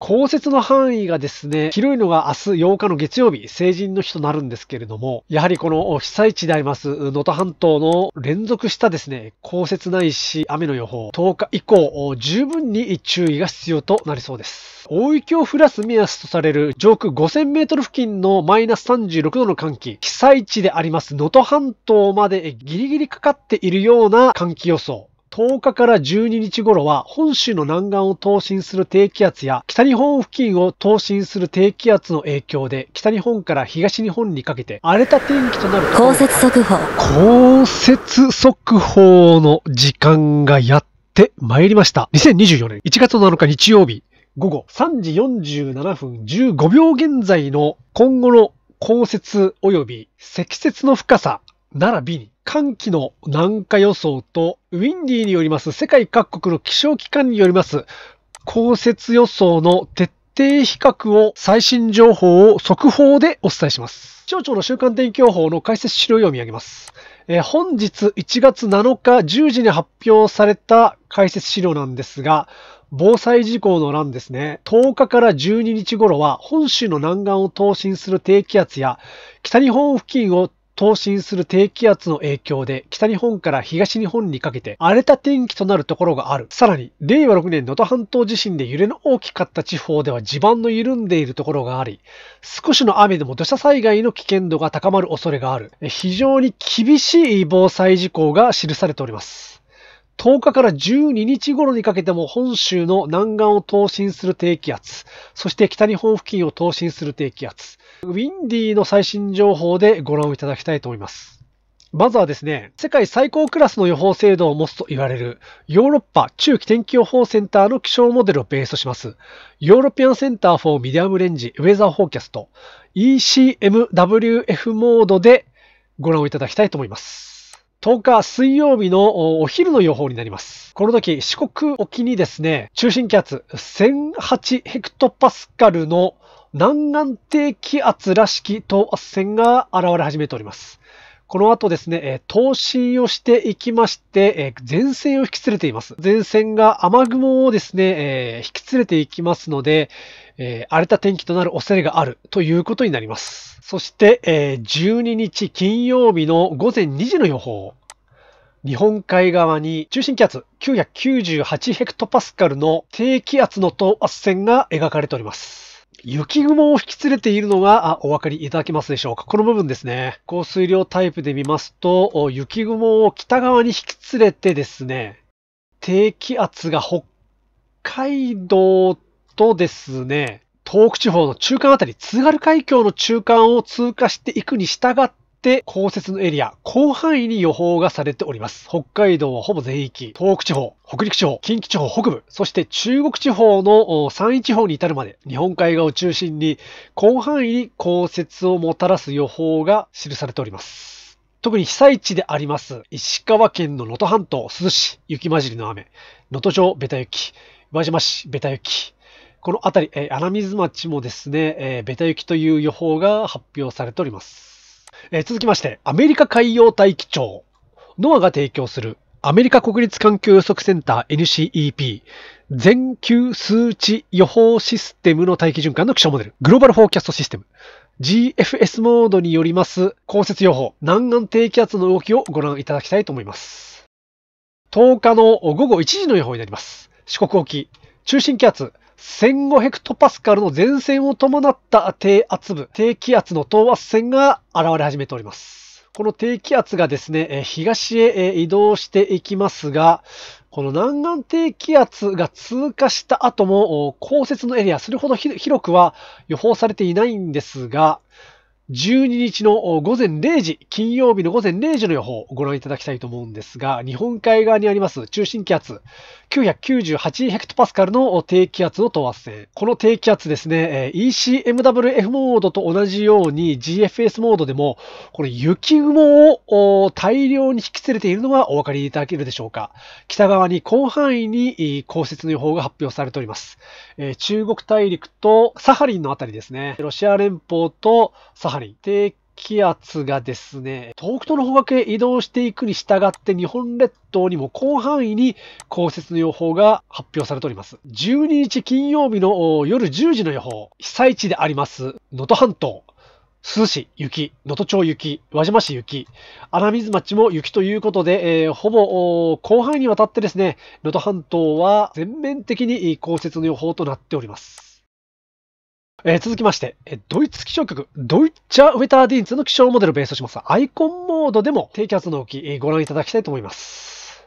降雪の範囲がですね、広いのが明日8日の月曜日、成人の日となるんですけれども、やはりこの被災地であります、能登半島の連続したですね、降雪ないし雨の予報、10日以降、十分に注意が必要となりそうです。大雪を降らす目安とされる上空5000メートル付近のマイナス36度の寒気、被災地であります能登半島までギリギリかかっているような寒気予想。10日から12日頃は本州の南岸を東進する低気圧や北日本付近を東進する低気圧の影響で北日本から東日本にかけて荒れた天気となる降雪速報降雪速報の時間がやってまいりました2024年1月7日日曜日午後3時47分15秒現在の今後の降雪及び積雪の深さ並びに寒気の南下予想と、ウィンディーによります世界各国の気象機関によります降雪予想の徹底比較を最新情報を速報でお伝えします。気象庁の週間天気予報の解説資料を読み上げます。えー、本日1月7日10時に発表された解説資料なんですが、防災事項の欄ですね、10日から12日頃は本州の南岸を東進する低気圧や北日本付近を東進する低気圧の影響で北日本から東日本にかけて荒れた天気となるところがある。さらに、令和6年能登半島地震で揺れの大きかった地方では地盤の緩んでいるところがあり、少しの雨でも土砂災害の危険度が高まる恐れがある。非常に厳しい防災事項が記されております。10日から12日頃にかけても本州の南岸を東進する低気圧、そして北日本付近を東進する低気圧、ウィンディの最新情報でご覧いただきたいと思います。まずはですね、世界最高クラスの予報精度を持つと言われるヨーロッパ中期天気予報センターの気象モデルをベースとします。ヨーロピアンセンターフォーミディアムレンジウェザーフォーキャスト ECMWF モードでご覧いただきたいと思います。10日水曜日のお昼の予報になります。この時四国沖にですね、中心気圧1008ヘクトパスカルの南岸低気圧らしき等圧線が現れ始めております。この後ですね、えー、東をしていきまして、え前線を引き連れています。前線が雨雲をですね、え引き連れていきますので、え荒れた天気となる恐れがあるということになります。そして、え12日金曜日の午前2時の予報。日本海側に中心気圧998ヘクトパスカルの低気圧の等圧線が描かれております。雪雲を引き連れているのがあお分かりいただけますでしょうか。この部分ですね。降水量タイプで見ますと、雪雲を北側に引き連れてですね、低気圧が北海道とですね、東北地方の中間あたり、津軽海峡の中間を通過していくに従っって降雪のエリア、広範囲に予報がされております。北海道はほぼ全域、東北地方、北陸地方、近畿地方北部、そして中国地方の山陰地方に至るまで、日本海側を中心に広範囲に降雪をもたらす予報が記されております。特に被災地であります、石川県の能登半島、珠洲市、雪混じりの雨、能登町、ベタ雪、宇和島市、ベタ雪、この辺り、え穴水町もですね、えー、ベタ雪という予報が発表されております。えー、続きまして、アメリカ海洋大気庁、ノアが提供するアメリカ国立環境予測センター NCEP 全球数値予報システムの大気循環の気象モデル、グローバルフォーキャストシステム、GFS モードによります降雪予報、南岸低気圧の動きをご覧いただきたいと思います。10日の午後1時の予報になります。四国沖、中心気圧1500ヘクトパスカルの前線を伴った低圧部、低気圧の等圧線が現れ始めております。この低気圧がですね、東へ移動していきますが、この南岸低気圧が通過した後も、降雪のエリア、それほど広くは予報されていないんですが、12日の午前0時、金曜日の午前0時の予報をご覧いただきたいと思うんですが、日本海側にあります中心気圧998ヘクトパスカルの低気圧の等圧線。この低気圧ですね、ECMWF モードと同じように GFS モードでも、この雪雲を大量に引き連れているのがお分かりいただけるでしょうか。北側に広範囲に降雪の予報が発表されております。中国大陸とサハリンのあたりですね、ロシア連邦とサハリンかり低気圧がですね、東北との方角へ移動していくに従って日本列島にも広範囲に降雪の予報が発表されております。12日金曜日の夜10時の予報、被災地であります能登半島、珠洲市雪、能登町雪、輪島市雪、穴水町も雪ということで、えー、ほぼ広範囲にわたってですね、能登半島は全面的に降雪の予報となっております。えー、続きまして、えドイツ気象局、ドイッチャ・ウェターディーンツの気象モデルをベースとしますアイコンモードでも低気圧の動き、えご覧いただきたいと思います。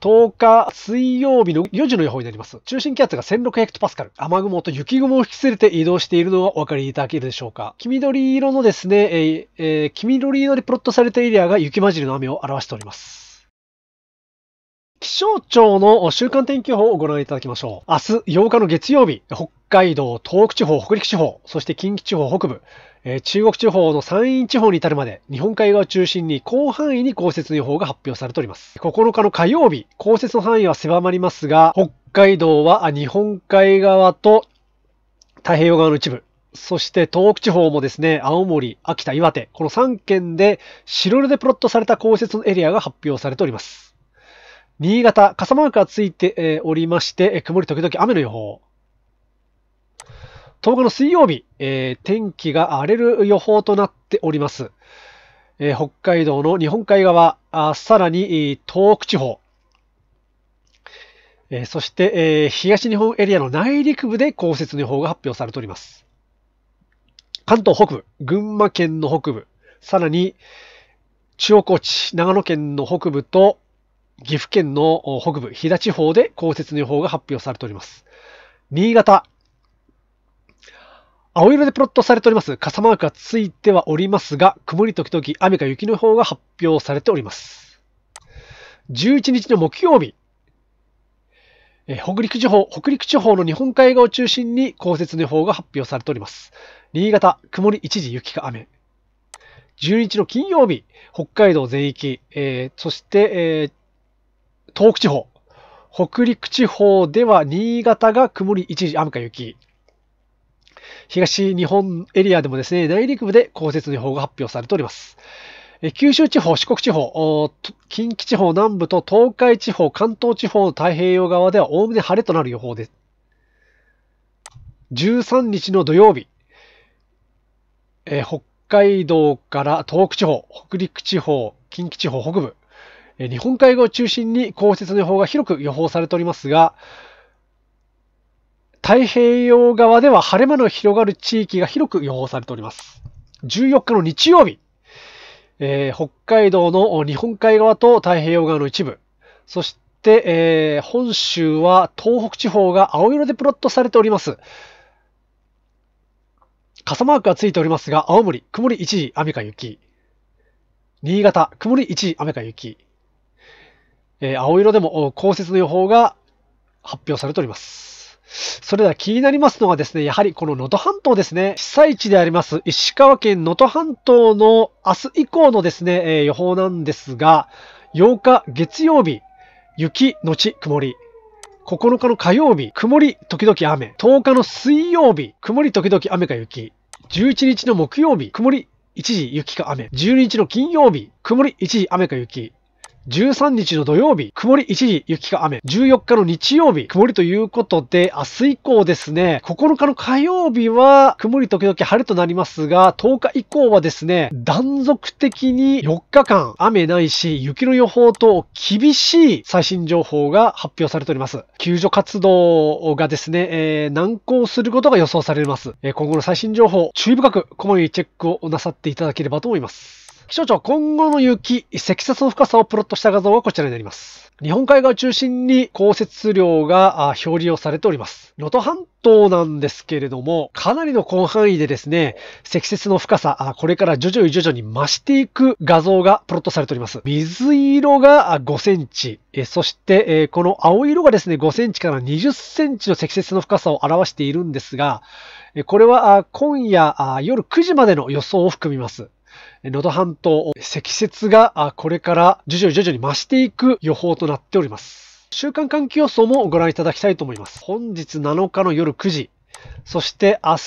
10日水曜日の4時の予報になります。中心気圧が1600ヘクトパスカル。雨雲と雪雲を引き連れて移動しているのがお分かりいただけるでしょうか。黄緑色のですね、えー、えー、黄緑色にプロットされたエリアが雪混じりの雨を表しております。気象庁の週間天気予報をご覧いただきましょう。明日8日の月曜日、北海道、東北地方、北陸地方、そして近畿地方北部、え中国地方の山陰地方に至るまで、日本海側を中心に広範囲に降雪の予報が発表されております。9日の火曜日、降雪の範囲は狭まりますが、北海道は日本海側と太平洋側の一部、そして東北地方もですね、青森、秋田、岩手、この3県で白色でプロットされた降雪のエリアが発表されております。新潟、傘マークがついておりまして、曇り時々雨の予報。10日の水曜日、えー、天気が荒れる予報となっております。えー、北海道の日本海側、あさらに東北地方、えー、そして、えー、東日本エリアの内陸部で降雪の予報が発表されております。関東北部、群馬県の北部、さらに中央高知、長野県の北部と岐阜県の北部、飛騨地方で降雪の予報が発表されております。新潟、青色でプロットされております傘マークがついてはおりますが、曇り時々雨か雪の予報が発表されております。11日の木曜日、え北陸地方、北陸地方の日本海側を中心に降雪の予報が発表されております。新潟、曇り一時雪か雨。12日の金曜日、北海道全域、えー、そして、えー東北地方、北陸地方では新潟が曇り一時雨か雪。東日本エリアでもですね、内陸部で降雪の予報が発表されております。九州地方、四国地方、近畿地方南部と東海地方、関東地方の太平洋側ではおおむね晴れとなる予報です。13日の土曜日、え北海道から東北地方、北陸地方、近畿地方北部、日本海側を中心に降雪の予報が広く予報されておりますが、太平洋側では晴れ間の広がる地域が広く予報されております。14日の日曜日、えー、北海道の日本海側と太平洋側の一部、そして、えー、本州は東北地方が青色でプロットされております。傘マークがついておりますが、青森、曇り一時雨か雪。新潟、曇り一時雨か雪。えー、青色でも降雪の予報が発表されております。それでは気になりますのがですね、やはりこの能登半島ですね、被災地であります石川県能登半島の明日以降のですね、えー、予報なんですが、8日月曜日、雪のち曇り。9日の火曜日、曇り時々雨。10日の水曜日、曇り時々雨か雪。11日の木曜日、曇り一時雪か雨。12日の金曜日、曇り一時雨か雪。13日の土曜日、曇り一時雪か雨。14日の日曜日、曇りということで、明日以降ですね、9日の火曜日は曇り時々晴れとなりますが、10日以降はですね、断続的に4日間雨ないし、雪の予報と厳しい最新情報が発表されております。救助活動がですね、えー、難航することが予想されます。今後の最新情報、注意深くこまめにチェックをなさっていただければと思います。気象庁今後の雪、積雪の深さをプロットした画像がこちらになります。日本海側を中心に降雪量が表示をされております。能登半島なんですけれども、かなりの広範囲でですね、積雪の深さ、これから徐々に徐々に増していく画像がプロットされております。水色が5センチ、そしてこの青色がですね、5センチから20センチの積雪の深さを表しているんですが、これは今夜夜9時までの予想を含みます。能登半島、積雪がこれから徐々に徐々に増していく予報となっております。週間換気予想もご覧いただきたいと思います。本日7日の夜9時、そして明日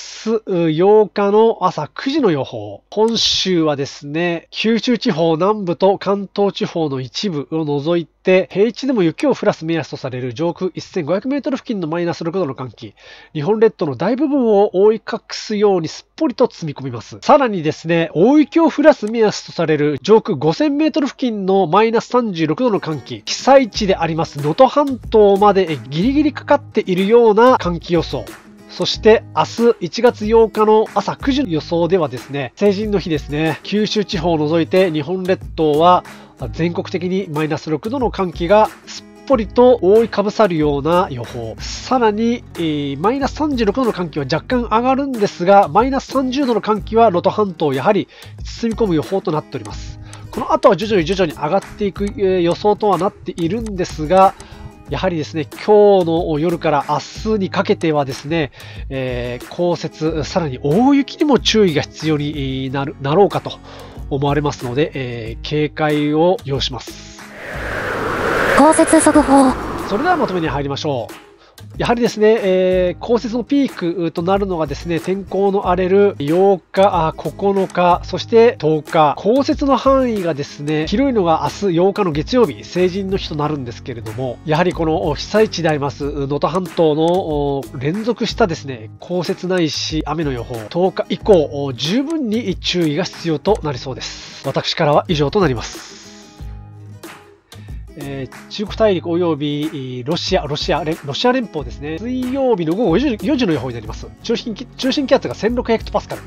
8日の朝9時の予報。本州はですね、九州地方南部と関東地方の一部を除いて、平地でも雪を降らす目安とされる上空1500メートル付近のマイナス6度の寒気。日本列島の大部分を覆い隠すようにすっぽりと積み込みます。さらにですね、大雪を降らす目安とされる上空5000メートル付近のマイナス36度の寒気。被災地であります能登半島までギリギリかかっているような寒気予想。そして明日1月8日の朝9時の予想ではですね、成人の日ですね、九州地方を除いて日本列島は全国的にマイナス6度の寒気がすっぽりと覆いかぶさるような予報。さらに、えー、マイナス36度の寒気は若干上がるんですが、マイナス30度の寒気は能登半島やはり包み込む予報となっております。この後は徐々に徐々に上がっていく予想とはなっているんですが、やはりですね、今日の夜から明日にかけてはですね、えー、降雪、さらに大雪にも注意が必要になるなろうかと思われますので、えー、警戒を要します。降雪速報。それではまとめに入りましょう。やはりですね、えー、降雪のピークとなるのがですね、天候の荒れる8日、あ9日、そして10日、降雪の範囲がですね、広いのが明日8日の月曜日、成人の日となるんですけれども、やはりこの被災地であります、能登半島の連続したですね、降雪ないし雨の予報、10日以降、十分に注意が必要となりそうです。私からは以上となります。えー、中国大陸及びロシア、ロシア、ロシア連邦ですね。水曜日の午後4時の予報になります。中心中心気圧が1600ヘクトパスカル。